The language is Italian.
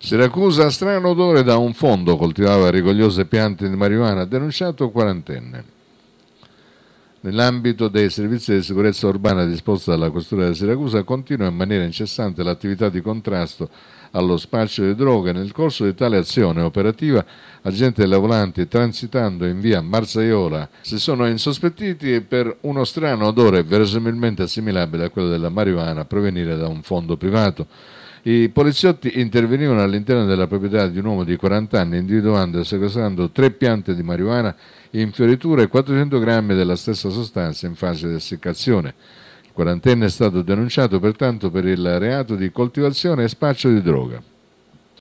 Siracusa, strano odore da un fondo, coltivava rigogliose piante di marijuana, denunciato quarantenne. Nell'ambito dei servizi di sicurezza urbana disposti dalla Questura di Siracusa continua in maniera incessante l'attività di contrasto allo spaccio di droga. Nel corso di tale azione operativa, agenti lavoranti transitando in via Marzaiola si sono insospettiti per uno strano odore verosimilmente assimilabile a quello della marijuana provenire da un fondo privato. I poliziotti intervenivano all'interno della proprietà di un uomo di 40 anni individuando e sequestrando tre piante di marijuana in fioritura e 400 grammi della stessa sostanza in fase di essiccazione. Il quarantenne è stato denunciato pertanto per il reato di coltivazione e spaccio di droga.